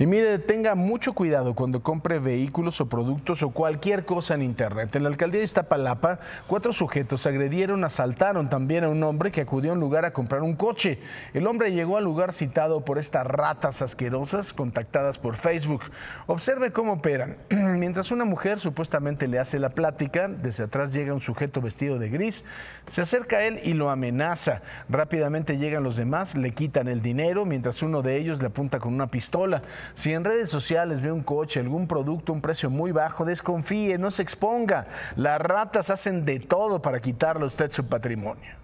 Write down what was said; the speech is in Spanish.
Y mire, tenga mucho cuidado cuando compre vehículos o productos o cualquier cosa en Internet. En la alcaldía de Iztapalapa, cuatro sujetos agredieron, asaltaron también a un hombre que acudió a un lugar a comprar un coche. El hombre llegó al lugar citado por estas ratas asquerosas contactadas por Facebook. Observe cómo operan. Mientras una mujer supuestamente le hace la plática, desde atrás llega un sujeto vestido de gris, se acerca a él y lo amenaza. Rápidamente llegan los demás, le quitan el dinero, mientras uno de ellos le apunta con una pistola. Si en redes sociales ve un coche, algún producto, un precio muy bajo, desconfíe, no se exponga. Las ratas hacen de todo para quitarle a usted su patrimonio.